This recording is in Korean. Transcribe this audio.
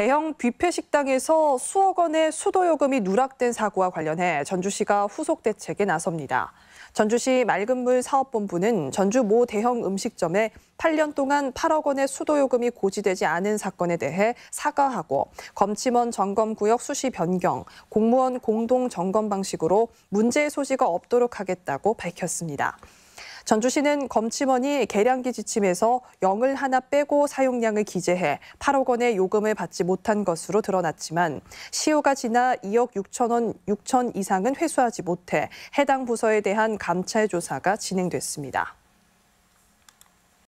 대형 뷔페 식당에서 수억 원의 수도요금이 누락된 사고와 관련해 전주시가 후속 대책에 나섭니다. 전주시 맑은물 사업본부는 전주 모 대형 음식점에 8년 동안 8억 원의 수도요금이 고지되지 않은 사건에 대해 사과하고 검침원 점검구역 수시 변경, 공무원 공동 점검 방식으로 문제의 소지가 없도록 하겠다고 밝혔습니다. 전주시는 검침원이 계량기 지침에서 0을 하나 빼고 사용량을 기재해 8억 원의 요금을 받지 못한 것으로 드러났지만 시효가 지나 2억 6천 원 6천 이상은 회수하지 못해 해당 부서에 대한 감찰 조사가 진행됐습니다.